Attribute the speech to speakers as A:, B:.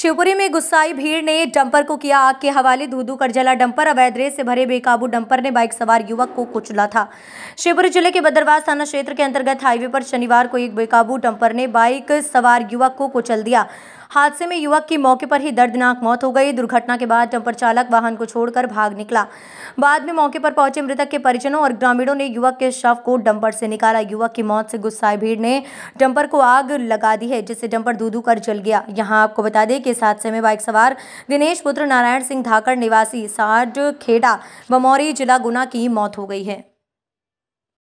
A: शिवपुरी में गुस्साई भीड़ ने डंपर को किया आग के हवाले धूधू कर जला डंपर अवैध रेत से भरे बेकाबू डंपर ने बाइक सवार युवक को कुचला था शिवपुरी जिले के बदरवास थाना क्षेत्र के अंतर्गत हाईवे पर शनिवार को एक बेकाबू डंपर ने बाइक सवार युवक को कुचल दिया हादसे में युवक की मौके पर ही दर्दनाक मौत हो गई दुर्घटना के बाद डंपर चालक वाहन को छोड़कर भाग निकला बाद में मौके पर पहुंचे मृतक के परिजनों और ग्रामीणों ने युवक के शव को डंपर से निकाला युवक की मौत से गुस्साए भीड़ ने डंपर को आग लगा दी है जिससे डंपर दू कर जल गया यहाँ आपको बता दें कि इस हादसे में बाइक सवार दिनेश पुत्र नारायण सिंह धाकड़ निवासी साड खेड़ा बमौरी जिला गुना की मौत हो गई है